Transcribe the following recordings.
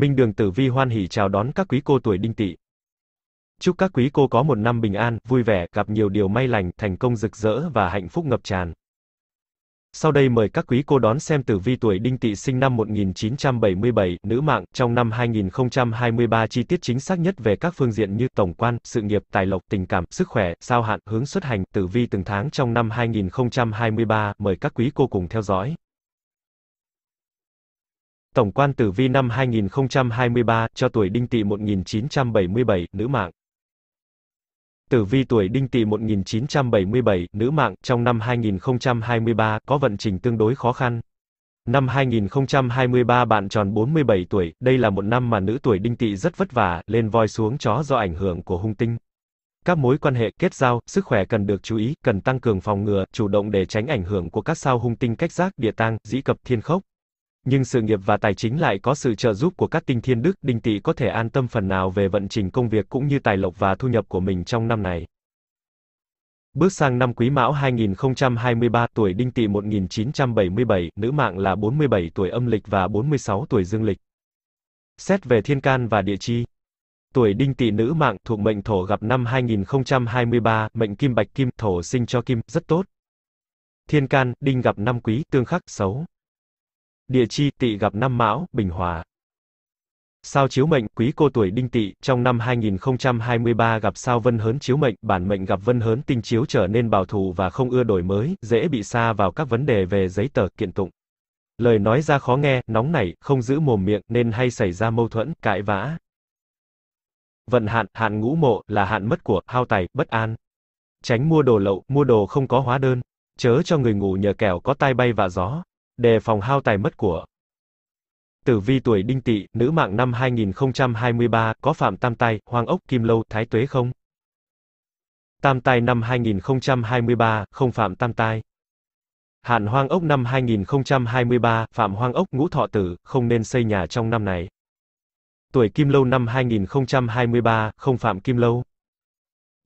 Minh Đường Tử Vi hoan hỉ chào đón các quý cô tuổi đinh tỵ. Chúc các quý cô có một năm bình an, vui vẻ, gặp nhiều điều may lành, thành công rực rỡ và hạnh phúc ngập tràn. Sau đây mời các quý cô đón xem tử vi tuổi đinh tỵ sinh năm 1977, nữ mạng, trong năm 2023 chi tiết chính xác nhất về các phương diện như tổng quan, sự nghiệp, tài lộc, tình cảm, sức khỏe, sao hạn, hướng xuất hành, tử vi từng tháng trong năm 2023, mời các quý cô cùng theo dõi. Tổng quan tử vi năm 2023, cho tuổi đinh tỵ 1977, nữ mạng. Tử vi tuổi đinh tỵ 1977, nữ mạng, trong năm 2023, có vận trình tương đối khó khăn. Năm 2023 bạn tròn 47 tuổi, đây là một năm mà nữ tuổi đinh tỵ rất vất vả, lên voi xuống chó do ảnh hưởng của hung tinh. Các mối quan hệ, kết giao, sức khỏe cần được chú ý, cần tăng cường phòng ngừa, chủ động để tránh ảnh hưởng của các sao hung tinh cách giác, địa tang, dĩ cập, thiên khốc nhưng sự nghiệp và tài chính lại có sự trợ giúp của các tinh thiên đức, Đinh Tị có thể an tâm phần nào về vận trình công việc cũng như tài lộc và thu nhập của mình trong năm này. Bước sang năm Quý Mão 2023, tuổi Đinh Tị 1977, nữ mạng là 47 tuổi âm lịch và 46 tuổi dương lịch. Xét về thiên can và địa chi, tuổi đinh tỵ nữ mạng thuộc mệnh thổ gặp năm 2023, mệnh kim bạch kim, thổ sinh cho kim, rất tốt. Thiên can, đinh gặp năm quý, tương khắc, xấu địa chi tỵ gặp năm mão, Bình Hòa. Sao chiếu mệnh, quý cô tuổi đinh tỵ, trong năm 2023 gặp sao vân hớn chiếu mệnh, bản mệnh gặp vân hớn tinh chiếu trở nên bảo thủ và không ưa đổi mới, dễ bị xa vào các vấn đề về giấy tờ, kiện tụng. Lời nói ra khó nghe, nóng nảy, không giữ mồm miệng nên hay xảy ra mâu thuẫn, cãi vã. Vận hạn, hạn ngũ mộ, là hạn mất của, hao tài, bất an. Tránh mua đồ lậu, mua đồ không có hóa đơn. Chớ cho người ngủ nhờ kẻo có tai bay và gió. Đề phòng hao tài mất của. Tử vi tuổi đinh tỵ, nữ mạng năm 2023, có phạm tam tai, hoang ốc, kim lâu, thái tuế không? Tam tai năm 2023, không phạm tam tai. Hạn hoang ốc năm 2023, phạm hoang ốc ngũ thọ tử, không nên xây nhà trong năm này. Tuổi kim lâu năm 2023, không phạm kim lâu.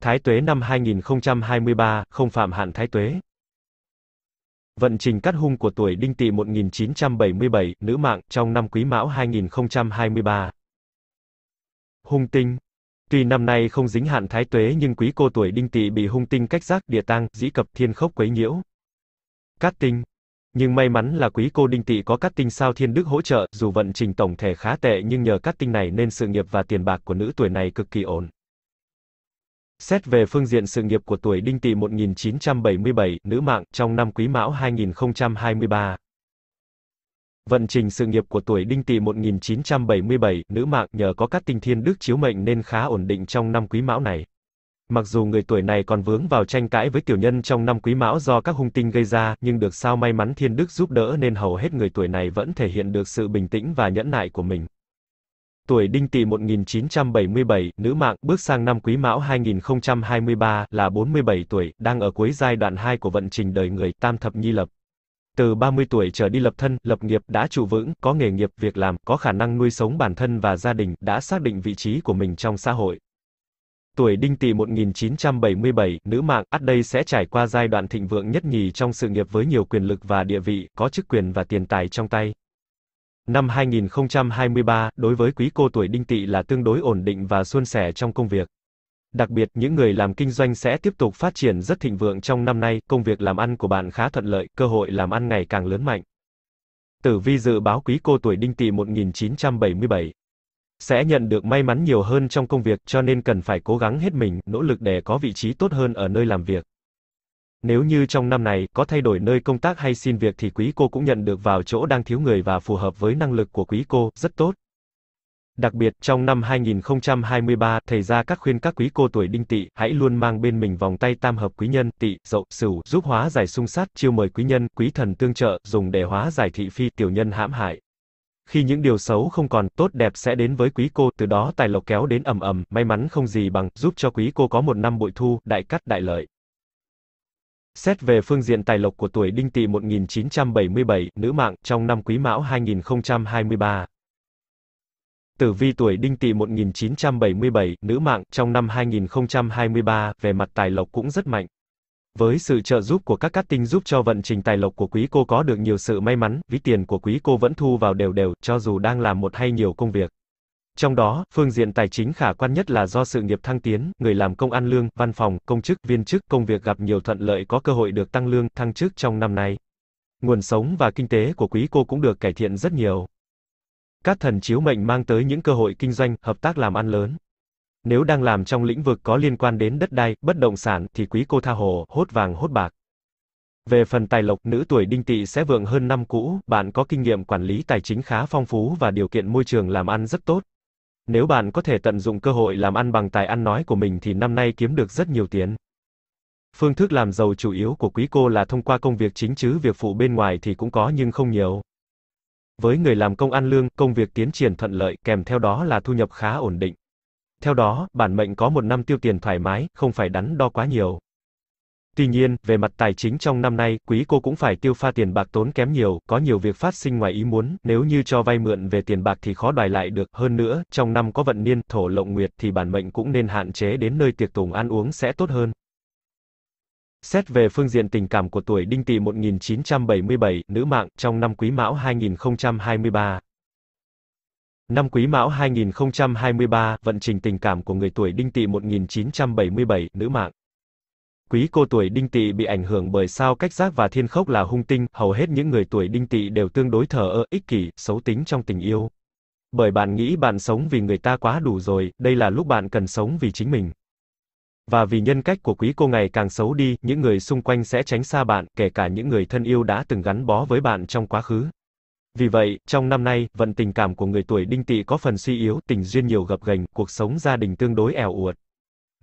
Thái tuế năm 2023, không phạm hạn thái tuế. Vận trình cắt hung của tuổi Đinh Tỵ 1977, nữ mạng, trong năm Quý Mão 2023. Hung tinh Tuy năm nay không dính hạn thái tuế nhưng quý cô tuổi đinh tỵ bị hung tinh cách giác, địa tang, dĩ cập, thiên khốc quấy nhiễu. Cát tinh. Nhưng may mắn là quý cô đinh tỵ có cát tinh sao thiên đức hỗ trợ, dù vận trình tổng thể khá tệ nhưng nhờ cát tinh này nên sự nghiệp và tiền bạc của nữ tuổi này cực kỳ ổn. Xét về phương diện sự nghiệp của tuổi Đinh Tỵ 1977, nữ mạng, trong năm Quý Mão 2023. Vận trình sự nghiệp của tuổi Đinh Tỵ 1977, nữ mạng, nhờ có các tinh thiên đức chiếu mệnh nên khá ổn định trong năm Quý Mão này. Mặc dù người tuổi này còn vướng vào tranh cãi với tiểu nhân trong năm Quý Mão do các hung tinh gây ra, nhưng được sao may mắn thiên đức giúp đỡ nên hầu hết người tuổi này vẫn thể hiện được sự bình tĩnh và nhẫn nại của mình tuổi Đinh Tỵ 1977, nữ mạng, bước sang năm Quý Mão 2023 là 47 tuổi, đang ở cuối giai đoạn 2 của vận trình đời người, tam thập nhi lập. Từ 30 tuổi trở đi lập thân, lập nghiệp đã trụ vững, có nghề nghiệp, việc làm, có khả năng nuôi sống bản thân và gia đình, đã xác định vị trí của mình trong xã hội. Tuổi Đinh Tỵ 1977, nữ mạng, ắt đây sẽ trải qua giai đoạn thịnh vượng nhất nhì trong sự nghiệp với nhiều quyền lực và địa vị, có chức quyền và tiền tài trong tay. Năm 2023, đối với quý cô tuổi đinh tỵ là tương đối ổn định và suôn sẻ trong công việc. Đặc biệt, những người làm kinh doanh sẽ tiếp tục phát triển rất thịnh vượng trong năm nay, công việc làm ăn của bạn khá thuận lợi, cơ hội làm ăn ngày càng lớn mạnh. Tử vi dự báo quý cô tuổi đinh tỵ 1977 sẽ nhận được may mắn nhiều hơn trong công việc cho nên cần phải cố gắng hết mình, nỗ lực để có vị trí tốt hơn ở nơi làm việc. Nếu như trong năm này có thay đổi nơi công tác hay xin việc thì quý cô cũng nhận được vào chỗ đang thiếu người và phù hợp với năng lực của quý cô, rất tốt. Đặc biệt, trong năm 2023, thầy ra các khuyên các quý cô tuổi đinh tỵ, hãy luôn mang bên mình vòng tay tam hợp quý nhân, tỵ, dậu, sửu, giúp hóa giải xung sát, chiêu mời quý nhân, quý thần tương trợ, dùng để hóa giải thị phi, tiểu nhân hãm hại. Khi những điều xấu không còn, tốt đẹp sẽ đến với quý cô, từ đó tài lộc kéo đến ầm ầm, may mắn không gì bằng, giúp cho quý cô có một năm bội thu, đại cắt đại lợi. Xét về phương diện tài lộc của tuổi Đinh Tỵ 1977, nữ mạng, trong năm Quý Mão 2023. Tử vi tuổi Đinh Tỵ 1977, nữ mạng, trong năm 2023, về mặt tài lộc cũng rất mạnh. Với sự trợ giúp của các cát tinh giúp cho vận trình tài lộc của quý cô có được nhiều sự may mắn, ví tiền của quý cô vẫn thu vào đều đều, cho dù đang làm một hay nhiều công việc. Trong đó, phương diện tài chính khả quan nhất là do sự nghiệp thăng tiến, người làm công ăn lương, văn phòng, công chức, viên chức, công việc gặp nhiều thuận lợi có cơ hội được tăng lương, thăng chức trong năm nay. Nguồn sống và kinh tế của quý cô cũng được cải thiện rất nhiều. Các thần chiếu mệnh mang tới những cơ hội kinh doanh, hợp tác làm ăn lớn. Nếu đang làm trong lĩnh vực có liên quan đến đất đai, bất động sản thì quý cô tha hồ, hốt vàng hốt bạc. Về phần tài lộc, nữ tuổi đinh tỵ sẽ vượng hơn năm cũ, bạn có kinh nghiệm quản lý tài chính khá phong phú và điều kiện môi trường làm ăn rất tốt. Nếu bạn có thể tận dụng cơ hội làm ăn bằng tài ăn nói của mình thì năm nay kiếm được rất nhiều tiền. Phương thức làm giàu chủ yếu của quý cô là thông qua công việc chính chứ việc phụ bên ngoài thì cũng có nhưng không nhiều. Với người làm công ăn lương, công việc tiến triển thuận lợi, kèm theo đó là thu nhập khá ổn định. Theo đó, bản mệnh có một năm tiêu tiền thoải mái, không phải đắn đo quá nhiều. Tuy nhiên, về mặt tài chính trong năm nay, quý cô cũng phải tiêu pha tiền bạc tốn kém nhiều, có nhiều việc phát sinh ngoài ý muốn, nếu như cho vay mượn về tiền bạc thì khó đòi lại được, hơn nữa, trong năm có vận niên, thổ lộng nguyệt thì bản mệnh cũng nên hạn chế đến nơi tiệc tùng ăn uống sẽ tốt hơn. Xét về phương diện tình cảm của tuổi Đinh Tỵ 1977, nữ mạng, trong năm Quý Mão 2023. Năm Quý Mão 2023, vận trình tình cảm của người tuổi Đinh Tỵ 1977, nữ mạng. Quý cô tuổi đinh tỵ bị ảnh hưởng bởi sao cách giác và thiên khốc là hung tinh, hầu hết những người tuổi đinh tỵ đều tương đối thờ ơ, ích kỷ, xấu tính trong tình yêu. Bởi bạn nghĩ bạn sống vì người ta quá đủ rồi, đây là lúc bạn cần sống vì chính mình. Và vì nhân cách của quý cô ngày càng xấu đi, những người xung quanh sẽ tránh xa bạn, kể cả những người thân yêu đã từng gắn bó với bạn trong quá khứ. Vì vậy, trong năm nay, vận tình cảm của người tuổi đinh tỵ có phần suy yếu, tình duyên nhiều gập ghềnh, cuộc sống gia đình tương đối eo uột.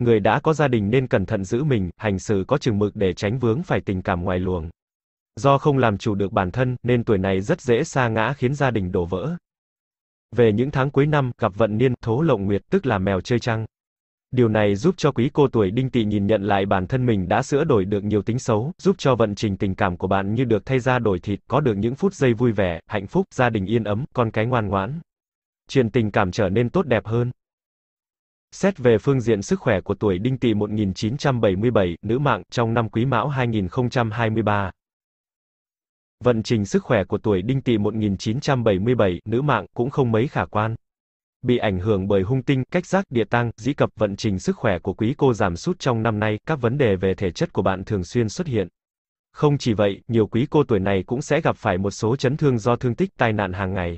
Người đã có gia đình nên cẩn thận giữ mình, hành xử có chừng mực để tránh vướng phải tình cảm ngoài luồng. Do không làm chủ được bản thân, nên tuổi này rất dễ sa ngã khiến gia đình đổ vỡ. Về những tháng cuối năm, gặp vận niên, thố lộng nguyệt, tức là mèo chơi trăng. Điều này giúp cho quý cô tuổi đinh tỵ nhìn nhận lại bản thân mình đã sửa đổi được nhiều tính xấu, giúp cho vận trình tình cảm của bạn như được thay ra đổi thịt, có được những phút giây vui vẻ, hạnh phúc, gia đình yên ấm, con cái ngoan ngoãn. Chuyện tình cảm trở nên tốt đẹp hơn. Xét về phương diện sức khỏe của tuổi Đinh Tỵ 1977, nữ mạng, trong năm Quý Mão 2023. Vận trình sức khỏe của tuổi Đinh Tỵ 1977, nữ mạng, cũng không mấy khả quan. Bị ảnh hưởng bởi hung tinh, cách giác, địa tăng, dĩ cập, vận trình sức khỏe của quý cô giảm sút trong năm nay, các vấn đề về thể chất của bạn thường xuyên xuất hiện. Không chỉ vậy, nhiều quý cô tuổi này cũng sẽ gặp phải một số chấn thương do thương tích tai nạn hàng ngày.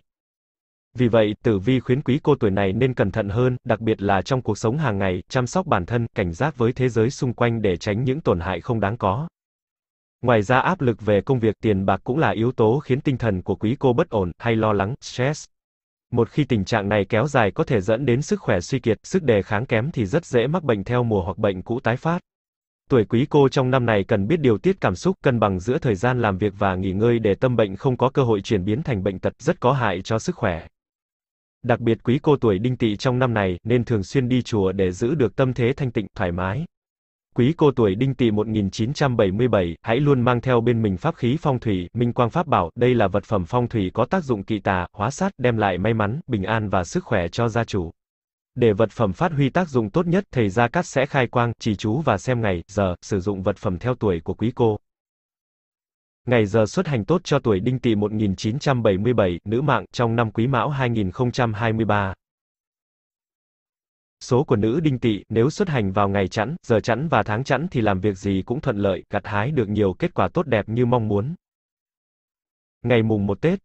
Vì vậy, Tử Vi khuyến quý cô tuổi này nên cẩn thận hơn, đặc biệt là trong cuộc sống hàng ngày, chăm sóc bản thân, cảnh giác với thế giới xung quanh để tránh những tổn hại không đáng có. Ngoài ra áp lực về công việc tiền bạc cũng là yếu tố khiến tinh thần của quý cô bất ổn, hay lo lắng, stress. Một khi tình trạng này kéo dài có thể dẫn đến sức khỏe suy kiệt, sức đề kháng kém thì rất dễ mắc bệnh theo mùa hoặc bệnh cũ tái phát. Tuổi quý cô trong năm này cần biết điều tiết cảm xúc, cân bằng giữa thời gian làm việc và nghỉ ngơi để tâm bệnh không có cơ hội chuyển biến thành bệnh tật rất có hại cho sức khỏe. Đặc biệt quý cô tuổi đinh tỵ trong năm này nên thường xuyên đi chùa để giữ được tâm thế thanh tịnh, thoải mái. Quý cô tuổi đinh tỵ 1977, hãy luôn mang theo bên mình pháp khí phong thủy, minh quang pháp bảo, đây là vật phẩm phong thủy có tác dụng kỵ tà, hóa sát, đem lại may mắn, bình an và sức khỏe cho gia chủ. Để vật phẩm phát huy tác dụng tốt nhất, thầy Gia Cát sẽ khai quang, chỉ chú và xem ngày, giờ, sử dụng vật phẩm theo tuổi của quý cô. Ngày giờ xuất hành tốt cho tuổi Đinh Tỵ 1977, nữ mạng, trong năm Quý Mão 2023. Số của nữ Đinh Tỵ, nếu xuất hành vào ngày chẵn, giờ chẵn và tháng chẵn thì làm việc gì cũng thuận lợi, gặt hái được nhiều kết quả tốt đẹp như mong muốn. Ngày mùng 1 Tết,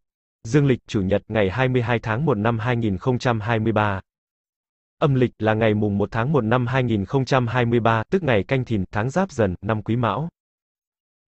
dương lịch chủ nhật ngày 22 tháng 1 năm 2023. Âm lịch là ngày mùng 1 tháng 1 năm 2023, tức ngày canh thìn, tháng giáp dần, năm quý mão.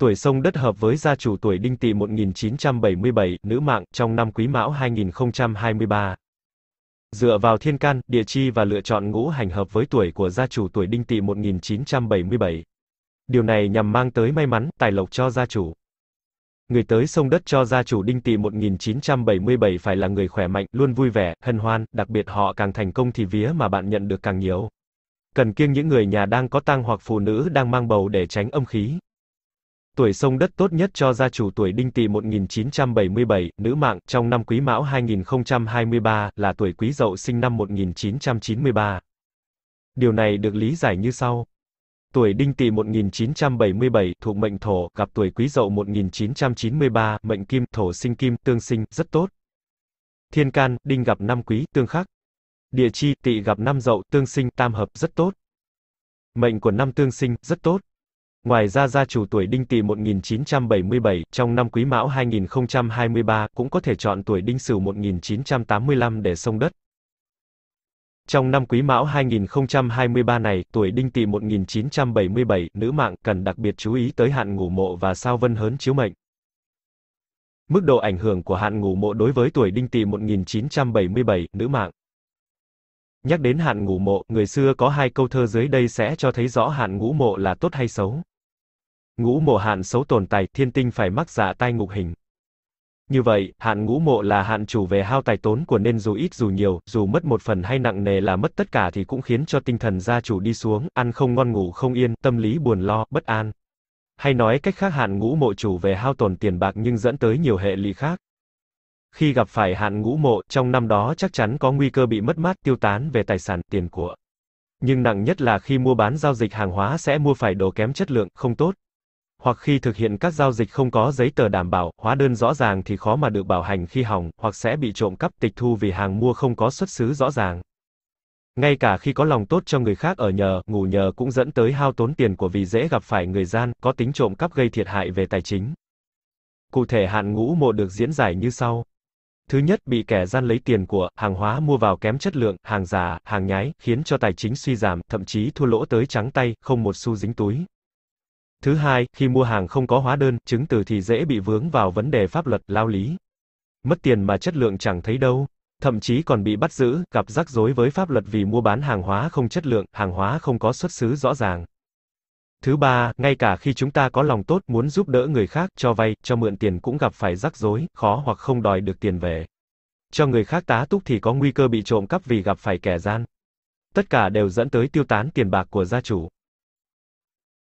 Tuổi sông đất hợp với gia chủ tuổi Đinh Tỵ 1977, nữ mạng, trong năm Quý Mão 2023. Dựa vào thiên can, địa chi và lựa chọn ngũ hành hợp với tuổi của gia chủ tuổi Đinh Tỵ 1977. Điều này nhằm mang tới may mắn, tài lộc cho gia chủ. Người tới sông đất cho gia chủ Đinh Tỵ 1977 phải là người khỏe mạnh, luôn vui vẻ, hân hoan, đặc biệt họ càng thành công thì vía mà bạn nhận được càng nhiều. Cần kiêng những người nhà đang có tang hoặc phụ nữ đang mang bầu để tránh âm khí. Tuổi sông đất tốt nhất cho gia chủ tuổi Đinh Tỵ 1977, nữ mạng, trong năm Quý Mão 2023, là tuổi Quý Dậu sinh năm 1993. Điều này được lý giải như sau. Tuổi Đinh Tỵ 1977 thuộc mệnh Thổ, gặp tuổi Quý Dậu 1993, mệnh Kim, Thổ sinh Kim, tương sinh, rất tốt. Thiên can, Đinh gặp năm Quý, tương khắc. Địa chi, Tỵ gặp năm Dậu, tương sinh, tam hợp, rất tốt. Mệnh của năm tương sinh, rất tốt. Ngoài ra gia chủ tuổi Đinh Tỵ 1977 trong năm Quý Mão 2023 cũng có thể chọn tuổi Đinh Sửu 1985 để xông đất. Trong năm Quý Mão 2023 này, tuổi Đinh Tỵ 1977, nữ mạng cần đặc biệt chú ý tới hạn ngủ mộ và sao Vân hớn chiếu mệnh. Mức độ ảnh hưởng của hạn ngủ mộ đối với tuổi Đinh Tỵ 1977, nữ mạng. Nhắc đến hạn ngủ mộ, người xưa có hai câu thơ dưới đây sẽ cho thấy rõ hạn ngũ mộ là tốt hay xấu ngũ mộ hạn xấu tồn tài, thiên tinh phải mắc dạ tai ngục hình. Như vậy, hạn ngũ mộ là hạn chủ về hao tài tốn của nên dù ít dù nhiều, dù mất một phần hay nặng nề là mất tất cả thì cũng khiến cho tinh thần gia chủ đi xuống, ăn không ngon ngủ không yên, tâm lý buồn lo, bất an. Hay nói cách khác hạn ngũ mộ chủ về hao tổn tiền bạc nhưng dẫn tới nhiều hệ lụy khác. Khi gặp phải hạn ngũ mộ, trong năm đó chắc chắn có nguy cơ bị mất mát tiêu tán về tài sản, tiền của. Nhưng nặng nhất là khi mua bán giao dịch hàng hóa sẽ mua phải đồ kém chất lượng, không tốt, hoặc khi thực hiện các giao dịch không có giấy tờ đảm bảo, hóa đơn rõ ràng thì khó mà được bảo hành khi hỏng, hoặc sẽ bị trộm cắp tịch thu vì hàng mua không có xuất xứ rõ ràng. Ngay cả khi có lòng tốt cho người khác ở nhờ, ngủ nhờ cũng dẫn tới hao tốn tiền của vì dễ gặp phải người gian, có tính trộm cắp gây thiệt hại về tài chính. Cụ thể hạn ngũ mộ được diễn giải như sau. Thứ nhất, bị kẻ gian lấy tiền của, hàng hóa mua vào kém chất lượng, hàng giả, hàng nhái, khiến cho tài chính suy giảm, thậm chí thua lỗ tới trắng tay, không một xu dính túi. Thứ hai, khi mua hàng không có hóa đơn, chứng từ thì dễ bị vướng vào vấn đề pháp luật, lao lý. Mất tiền mà chất lượng chẳng thấy đâu. Thậm chí còn bị bắt giữ, gặp rắc rối với pháp luật vì mua bán hàng hóa không chất lượng, hàng hóa không có xuất xứ rõ ràng. Thứ ba, ngay cả khi chúng ta có lòng tốt muốn giúp đỡ người khác, cho vay, cho mượn tiền cũng gặp phải rắc rối, khó hoặc không đòi được tiền về. Cho người khác tá túc thì có nguy cơ bị trộm cắp vì gặp phải kẻ gian. Tất cả đều dẫn tới tiêu tán tiền bạc của gia chủ.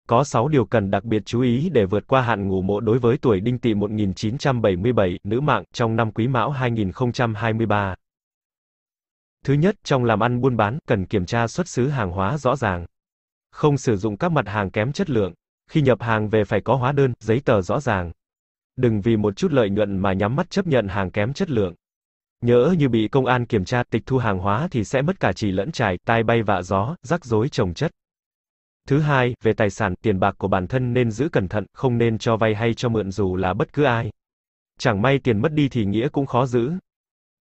Có 6 điều cần đặc biệt chú ý để vượt qua hạn ngủ mộ đối với tuổi đinh tỵ 1977, nữ mạng, trong năm quý mão 2023. Thứ nhất, trong làm ăn buôn bán, cần kiểm tra xuất xứ hàng hóa rõ ràng. Không sử dụng các mặt hàng kém chất lượng. Khi nhập hàng về phải có hóa đơn, giấy tờ rõ ràng. Đừng vì một chút lợi nhuận mà nhắm mắt chấp nhận hàng kém chất lượng. Nhỡ như bị công an kiểm tra tịch thu hàng hóa thì sẽ mất cả chỉ lẫn trải, tai bay vạ gió, rắc rối trồng chất. Thứ hai, về tài sản, tiền bạc của bản thân nên giữ cẩn thận, không nên cho vay hay cho mượn dù là bất cứ ai. Chẳng may tiền mất đi thì nghĩa cũng khó giữ.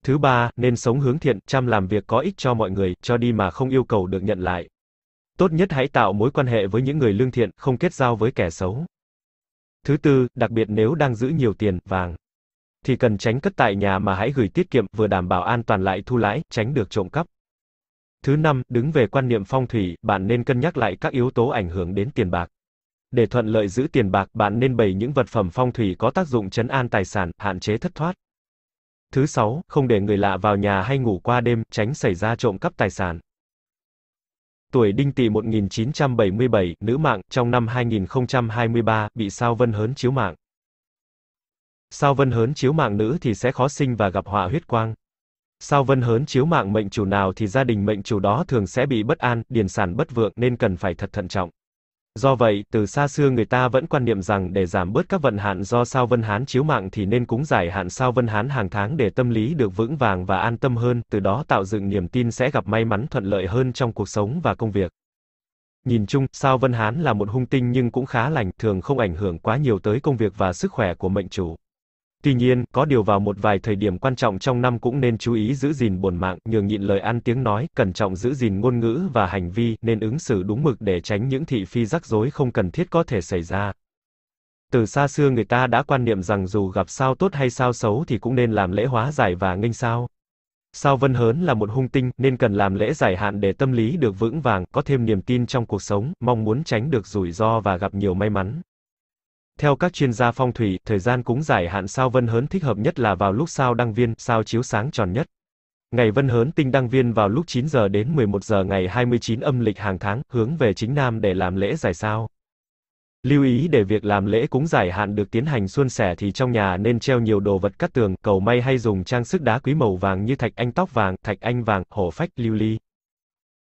Thứ ba, nên sống hướng thiện, chăm làm việc có ích cho mọi người, cho đi mà không yêu cầu được nhận lại. Tốt nhất hãy tạo mối quan hệ với những người lương thiện, không kết giao với kẻ xấu. Thứ tư, đặc biệt nếu đang giữ nhiều tiền, vàng, thì cần tránh cất tại nhà mà hãy gửi tiết kiệm, vừa đảm bảo an toàn lại thu lãi, tránh được trộm cắp. Thứ năm, đứng về quan niệm phong thủy, bạn nên cân nhắc lại các yếu tố ảnh hưởng đến tiền bạc. Để thuận lợi giữ tiền bạc, bạn nên bày những vật phẩm phong thủy có tác dụng chấn an tài sản, hạn chế thất thoát. Thứ sáu, không để người lạ vào nhà hay ngủ qua đêm, tránh xảy ra trộm cắp tài sản. Tuổi Đinh Tỵ 1977, nữ mạng, trong năm 2023, bị sao Vân Hớn chiếu mạng. Sao Vân Hớn chiếu mạng nữ thì sẽ khó sinh và gặp họa huyết quang sao vân hớn chiếu mạng mệnh chủ nào thì gia đình mệnh chủ đó thường sẽ bị bất an, điền sản bất vượng nên cần phải thật thận trọng. Do vậy, từ xa xưa người ta vẫn quan niệm rằng để giảm bớt các vận hạn do sao Vân Hán chiếu mạng thì nên cúng giải hạn sao Vân Hán hàng tháng để tâm lý được vững vàng và an tâm hơn, từ đó tạo dựng niềm tin sẽ gặp may mắn thuận lợi hơn trong cuộc sống và công việc. Nhìn chung, sao Vân Hán là một hung tinh nhưng cũng khá lành, thường không ảnh hưởng quá nhiều tới công việc và sức khỏe của mệnh chủ. Tuy nhiên, có điều vào một vài thời điểm quan trọng trong năm cũng nên chú ý giữ gìn bổn mạng, nhường nhịn lời ăn tiếng nói, cẩn trọng giữ gìn ngôn ngữ và hành vi, nên ứng xử đúng mực để tránh những thị phi rắc rối không cần thiết có thể xảy ra. Từ xa xưa người ta đã quan niệm rằng dù gặp sao tốt hay sao xấu thì cũng nên làm lễ hóa giải và nghênh sao. Sao Vân Hớn là một hung tinh, nên cần làm lễ giải hạn để tâm lý được vững vàng, có thêm niềm tin trong cuộc sống, mong muốn tránh được rủi ro và gặp nhiều may mắn. Theo các chuyên gia phong thủy, thời gian cúng giải hạn sao Vân Hớn thích hợp nhất là vào lúc sao đăng viên, sao chiếu sáng tròn nhất. Ngày Vân Hớn tinh đăng viên vào lúc 9 giờ đến 11 giờ ngày 29 âm lịch hàng tháng, hướng về chính nam để làm lễ giải sao. Lưu ý để việc làm lễ cúng giải hạn được tiến hành suôn sẻ thì trong nhà nên treo nhiều đồ vật cắt tường, cầu may hay dùng trang sức đá quý màu vàng như thạch anh tóc vàng, thạch anh vàng, hổ phách, lưu ly.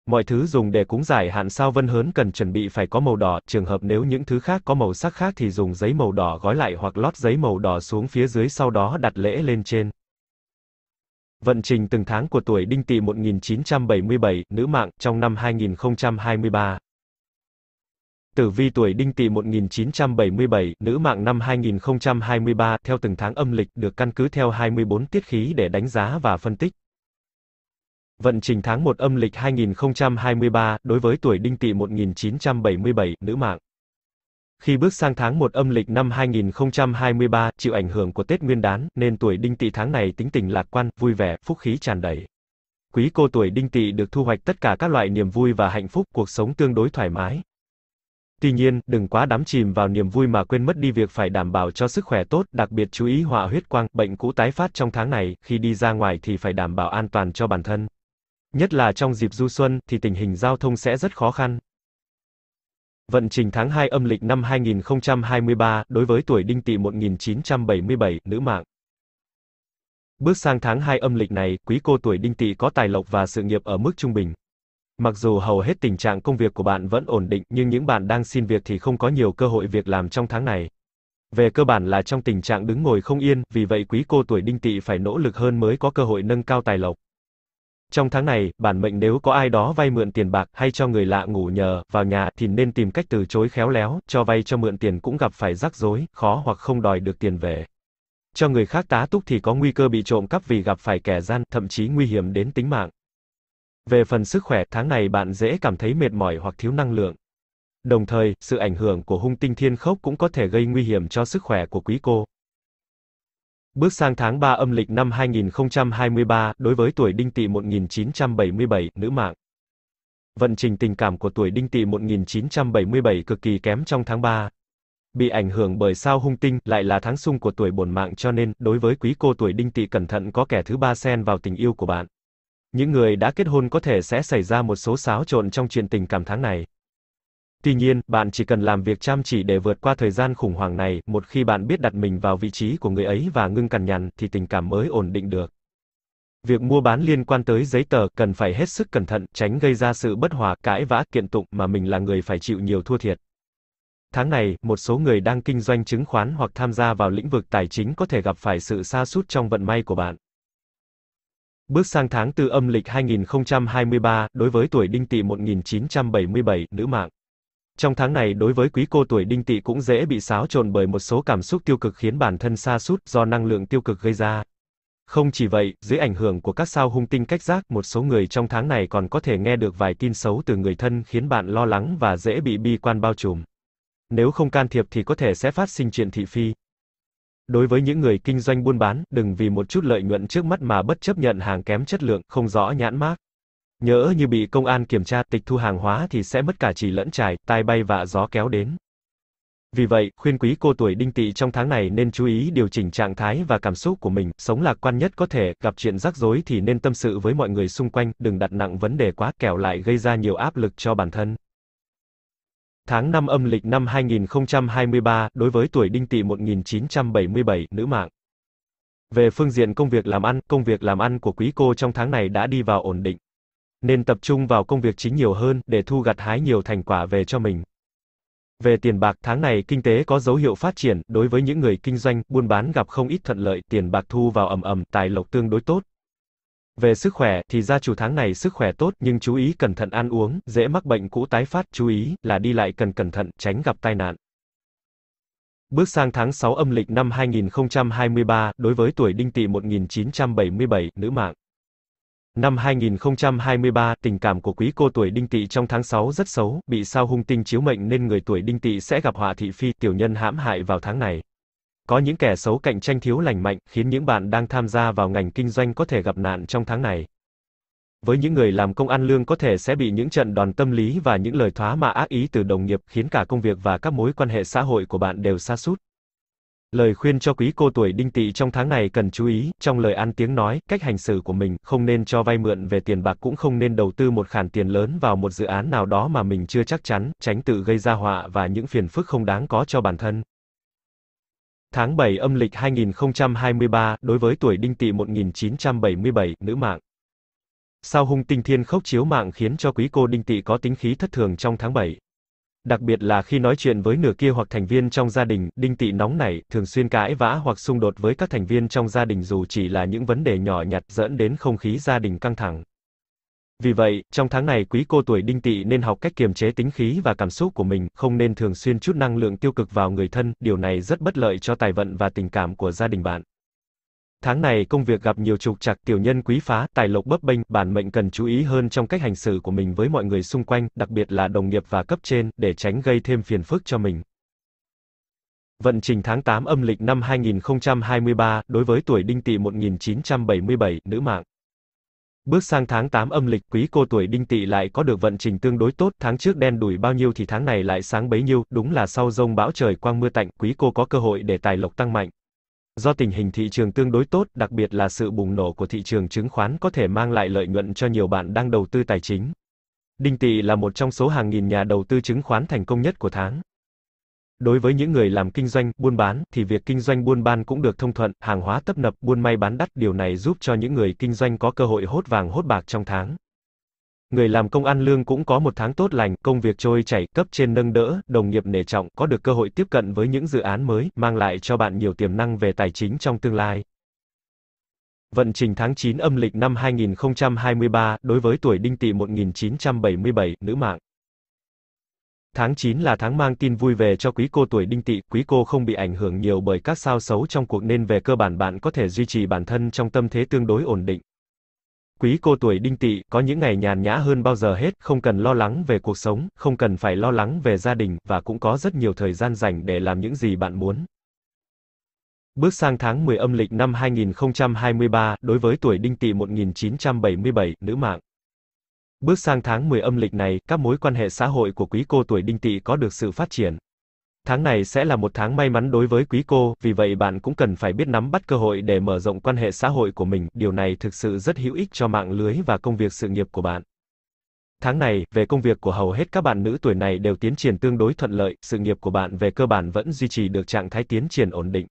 Mọi thứ dùng để cúng giải hạn sao vân hớn cần chuẩn bị phải có màu đỏ, trường hợp nếu những thứ khác có màu sắc khác thì dùng giấy màu đỏ gói lại hoặc lót giấy màu đỏ xuống phía dưới sau đó đặt lễ lên trên. Vận trình từng tháng của tuổi Đinh Tỵ 1977, nữ mạng, trong năm 2023. Tử vi tuổi Đinh Tỵ 1977, nữ mạng năm 2023, theo từng tháng âm lịch được căn cứ theo 24 tiết khí để đánh giá và phân tích. Vận trình tháng 1 âm lịch 2023, đối với tuổi đinh tỵ 1977, nữ mạng. Khi bước sang tháng 1 âm lịch năm 2023, chịu ảnh hưởng của Tết Nguyên đán, nên tuổi đinh tỵ tháng này tính tình lạc quan, vui vẻ, phúc khí tràn đầy. Quý cô tuổi đinh tỵ được thu hoạch tất cả các loại niềm vui và hạnh phúc, cuộc sống tương đối thoải mái. Tuy nhiên, đừng quá đắm chìm vào niềm vui mà quên mất đi việc phải đảm bảo cho sức khỏe tốt, đặc biệt chú ý họa huyết quang, bệnh cũ tái phát trong tháng này, khi đi ra ngoài thì phải đảm bảo an toàn cho bản thân. Nhất là trong dịp du xuân thì tình hình giao thông sẽ rất khó khăn. Vận trình tháng 2 âm lịch năm 2023 đối với tuổi Đinh Tỵ 1977, nữ mạng. Bước sang tháng 2 âm lịch này, quý cô tuổi Đinh Tỵ có tài lộc và sự nghiệp ở mức trung bình. Mặc dù hầu hết tình trạng công việc của bạn vẫn ổn định, nhưng những bạn đang xin việc thì không có nhiều cơ hội việc làm trong tháng này. Về cơ bản là trong tình trạng đứng ngồi không yên, vì vậy quý cô tuổi Đinh Tỵ phải nỗ lực hơn mới có cơ hội nâng cao tài lộc. Trong tháng này, bản mệnh nếu có ai đó vay mượn tiền bạc hay cho người lạ ngủ nhờ vào nhà thì nên tìm cách từ chối khéo léo, cho vay cho mượn tiền cũng gặp phải rắc rối, khó hoặc không đòi được tiền về. Cho người khác tá túc thì có nguy cơ bị trộm cắp vì gặp phải kẻ gian, thậm chí nguy hiểm đến tính mạng. Về phần sức khỏe, tháng này bạn dễ cảm thấy mệt mỏi hoặc thiếu năng lượng. Đồng thời, sự ảnh hưởng của hung tinh thiên khốc cũng có thể gây nguy hiểm cho sức khỏe của quý cô. Bước sang tháng 3 âm lịch năm 2023, đối với tuổi đinh tỵ 1977, nữ mạng. Vận trình tình cảm của tuổi đinh tỵ 1977 cực kỳ kém trong tháng 3. Bị ảnh hưởng bởi sao hung tinh, lại là tháng sung của tuổi bổn mạng cho nên, đối với quý cô tuổi đinh tỵ cẩn thận có kẻ thứ ba xen vào tình yêu của bạn. Những người đã kết hôn có thể sẽ xảy ra một số xáo trộn trong chuyện tình cảm tháng này. Tuy nhiên, bạn chỉ cần làm việc chăm chỉ để vượt qua thời gian khủng hoảng này, một khi bạn biết đặt mình vào vị trí của người ấy và ngưng cằn nhằn thì tình cảm mới ổn định được. Việc mua bán liên quan tới giấy tờ cần phải hết sức cẩn thận, tránh gây ra sự bất hòa, cãi vã, kiện tụng mà mình là người phải chịu nhiều thua thiệt. Tháng này, một số người đang kinh doanh chứng khoán hoặc tham gia vào lĩnh vực tài chính có thể gặp phải sự sa sút trong vận may của bạn. Bước sang tháng tư âm lịch 2023, đối với tuổi đinh tỵ 1977, nữ mạng. Trong tháng này đối với quý cô tuổi đinh tỵ cũng dễ bị xáo trộn bởi một số cảm xúc tiêu cực khiến bản thân xa sút do năng lượng tiêu cực gây ra. Không chỉ vậy, dưới ảnh hưởng của các sao hung tinh cách giác, một số người trong tháng này còn có thể nghe được vài tin xấu từ người thân khiến bạn lo lắng và dễ bị bi quan bao trùm. Nếu không can thiệp thì có thể sẽ phát sinh chuyện thị phi. Đối với những người kinh doanh buôn bán, đừng vì một chút lợi nhuận trước mắt mà bất chấp nhận hàng kém chất lượng, không rõ nhãn mác. Nhỡ như bị công an kiểm tra tịch thu hàng hóa thì sẽ mất cả chỉ lẫn trải, tai bay vạ gió kéo đến. Vì vậy, khuyên quý cô tuổi đinh tỵ trong tháng này nên chú ý điều chỉnh trạng thái và cảm xúc của mình, sống lạc quan nhất có thể, gặp chuyện rắc rối thì nên tâm sự với mọi người xung quanh, đừng đặt nặng vấn đề quá, kẻo lại gây ra nhiều áp lực cho bản thân. Tháng 5 âm lịch năm 2023, đối với tuổi đinh tỵ 1977, nữ mạng. Về phương diện công việc làm ăn, công việc làm ăn của quý cô trong tháng này đã đi vào ổn định nên tập trung vào công việc chính nhiều hơn để thu gặt hái nhiều thành quả về cho mình. Về tiền bạc, tháng này kinh tế có dấu hiệu phát triển, đối với những người kinh doanh, buôn bán gặp không ít thuận lợi, tiền bạc thu vào ầm ầm, tài lộc tương đối tốt. Về sức khỏe thì gia chủ tháng này sức khỏe tốt nhưng chú ý cẩn thận ăn uống, dễ mắc bệnh cũ tái phát, chú ý là đi lại cần cẩn thận, tránh gặp tai nạn. Bước sang tháng 6 âm lịch năm 2023, đối với tuổi Đinh Tỵ 1977, nữ mạng Năm 2023, tình cảm của quý cô tuổi đinh tỵ trong tháng 6 rất xấu, bị sao hung tinh chiếu mệnh nên người tuổi đinh tỵ sẽ gặp họa thị phi tiểu nhân hãm hại vào tháng này. Có những kẻ xấu cạnh tranh thiếu lành mạnh, khiến những bạn đang tham gia vào ngành kinh doanh có thể gặp nạn trong tháng này. Với những người làm công ăn lương có thể sẽ bị những trận đòn tâm lý và những lời thoá mà ác ý từ đồng nghiệp khiến cả công việc và các mối quan hệ xã hội của bạn đều xa sút. Lời khuyên cho quý cô tuổi đinh tỵ trong tháng này cần chú ý, trong lời ăn tiếng nói, cách hành xử của mình, không nên cho vay mượn về tiền bạc cũng không nên đầu tư một khoản tiền lớn vào một dự án nào đó mà mình chưa chắc chắn, tránh tự gây ra họa và những phiền phức không đáng có cho bản thân. Tháng 7 âm lịch 2023, đối với tuổi đinh tỵ 1977, nữ mạng. Sao hung tinh thiên khốc chiếu mạng khiến cho quý cô đinh tỵ có tính khí thất thường trong tháng 7. Đặc biệt là khi nói chuyện với nửa kia hoặc thành viên trong gia đình, Đinh Tị nóng nảy, thường xuyên cãi vã hoặc xung đột với các thành viên trong gia đình dù chỉ là những vấn đề nhỏ nhặt dẫn đến không khí gia đình căng thẳng. Vì vậy, trong tháng này quý cô tuổi Đinh Tị nên học cách kiềm chế tính khí và cảm xúc của mình, không nên thường xuyên chút năng lượng tiêu cực vào người thân, điều này rất bất lợi cho tài vận và tình cảm của gia đình bạn. Tháng này công việc gặp nhiều trục trặc tiểu nhân quý phá, tài lộc bấp bênh, bản mệnh cần chú ý hơn trong cách hành xử của mình với mọi người xung quanh, đặc biệt là đồng nghiệp và cấp trên, để tránh gây thêm phiền phức cho mình. Vận trình tháng 8 âm lịch năm 2023, đối với tuổi đinh tỵ 1977, nữ mạng. Bước sang tháng 8 âm lịch, quý cô tuổi đinh tỵ lại có được vận trình tương đối tốt, tháng trước đen đủi bao nhiêu thì tháng này lại sáng bấy nhiêu, đúng là sau rông bão trời quang mưa tạnh, quý cô có cơ hội để tài lộc tăng mạnh. Do tình hình thị trường tương đối tốt, đặc biệt là sự bùng nổ của thị trường chứng khoán có thể mang lại lợi nhuận cho nhiều bạn đang đầu tư tài chính. Đinh Tị là một trong số hàng nghìn nhà đầu tư chứng khoán thành công nhất của tháng. Đối với những người làm kinh doanh, buôn bán, thì việc kinh doanh buôn bán cũng được thông thuận, hàng hóa tấp nập, buôn may bán đắt, điều này giúp cho những người kinh doanh có cơ hội hốt vàng hốt bạc trong tháng. Người làm công ăn lương cũng có một tháng tốt lành, công việc trôi chảy, cấp trên nâng đỡ, đồng nghiệp nể trọng, có được cơ hội tiếp cận với những dự án mới, mang lại cho bạn nhiều tiềm năng về tài chính trong tương lai. Vận trình tháng 9 âm lịch năm 2023, đối với tuổi đinh tỵ 1977, nữ mạng. Tháng 9 là tháng mang tin vui về cho quý cô tuổi đinh tỵ, quý cô không bị ảnh hưởng nhiều bởi các sao xấu trong cuộc nên về cơ bản bạn có thể duy trì bản thân trong tâm thế tương đối ổn định. Quý cô tuổi đinh tỵ có những ngày nhàn nhã hơn bao giờ hết, không cần lo lắng về cuộc sống, không cần phải lo lắng về gia đình, và cũng có rất nhiều thời gian dành để làm những gì bạn muốn. Bước sang tháng 10 âm lịch năm 2023, đối với tuổi đinh tỵ 1977, nữ mạng. Bước sang tháng 10 âm lịch này, các mối quan hệ xã hội của quý cô tuổi đinh tỵ có được sự phát triển. Tháng này sẽ là một tháng may mắn đối với quý cô, vì vậy bạn cũng cần phải biết nắm bắt cơ hội để mở rộng quan hệ xã hội của mình, điều này thực sự rất hữu ích cho mạng lưới và công việc sự nghiệp của bạn. Tháng này, về công việc của hầu hết các bạn nữ tuổi này đều tiến triển tương đối thuận lợi, sự nghiệp của bạn về cơ bản vẫn duy trì được trạng thái tiến triển ổn định.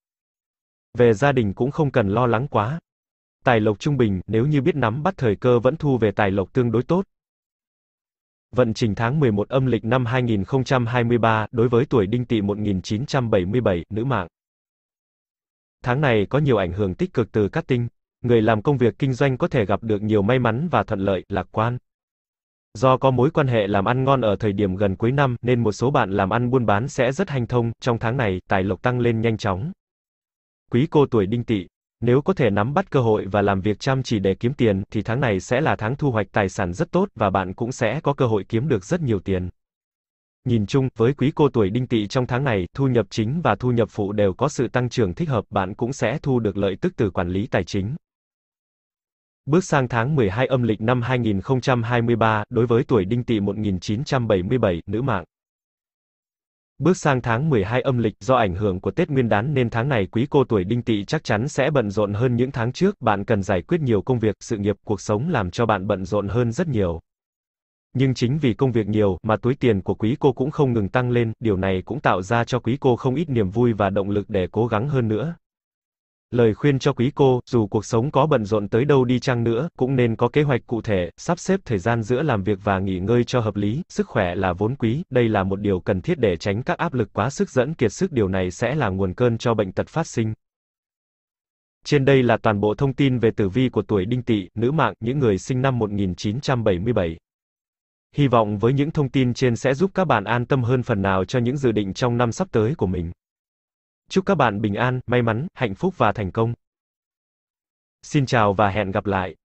Về gia đình cũng không cần lo lắng quá. Tài lộc trung bình, nếu như biết nắm bắt thời cơ vẫn thu về tài lộc tương đối tốt, vận trình tháng 11 âm lịch năm 2023 đối với tuổi đinh tỵ 1977, nữ mạng. Tháng này có nhiều ảnh hưởng tích cực từ các tinh, người làm công việc kinh doanh có thể gặp được nhiều may mắn và thuận lợi, lạc quan. Do có mối quan hệ làm ăn ngon ở thời điểm gần cuối năm nên một số bạn làm ăn buôn bán sẽ rất hanh thông, trong tháng này, tài lộc tăng lên nhanh chóng. Quý cô tuổi đinh tỵ nếu có thể nắm bắt cơ hội và làm việc chăm chỉ để kiếm tiền thì tháng này sẽ là tháng thu hoạch tài sản rất tốt và bạn cũng sẽ có cơ hội kiếm được rất nhiều tiền. Nhìn chung, với quý cô tuổi đinh tỵ trong tháng này, thu nhập chính và thu nhập phụ đều có sự tăng trưởng thích hợp, bạn cũng sẽ thu được lợi tức từ quản lý tài chính. Bước sang tháng 12 âm lịch năm 2023, đối với tuổi đinh tỵ 1977, nữ mạng. Bước sang tháng 12 âm lịch, do ảnh hưởng của Tết Nguyên đán nên tháng này quý cô tuổi đinh Tị chắc chắn sẽ bận rộn hơn những tháng trước, bạn cần giải quyết nhiều công việc, sự nghiệp, cuộc sống làm cho bạn bận rộn hơn rất nhiều. Nhưng chính vì công việc nhiều mà túi tiền của quý cô cũng không ngừng tăng lên, điều này cũng tạo ra cho quý cô không ít niềm vui và động lực để cố gắng hơn nữa. Lời khuyên cho quý cô, dù cuộc sống có bận rộn tới đâu đi chăng nữa, cũng nên có kế hoạch cụ thể, sắp xếp thời gian giữa làm việc và nghỉ ngơi cho hợp lý, sức khỏe là vốn quý, đây là một điều cần thiết để tránh các áp lực quá sức dẫn kiệt sức điều này sẽ là nguồn cơn cho bệnh tật phát sinh. Trên đây là toàn bộ thông tin về tử vi của tuổi đinh tỵ, nữ mạng, những người sinh năm 1977. Hy vọng với những thông tin trên sẽ giúp các bạn an tâm hơn phần nào cho những dự định trong năm sắp tới của mình. Chúc các bạn bình an, may mắn, hạnh phúc và thành công. Xin chào và hẹn gặp lại.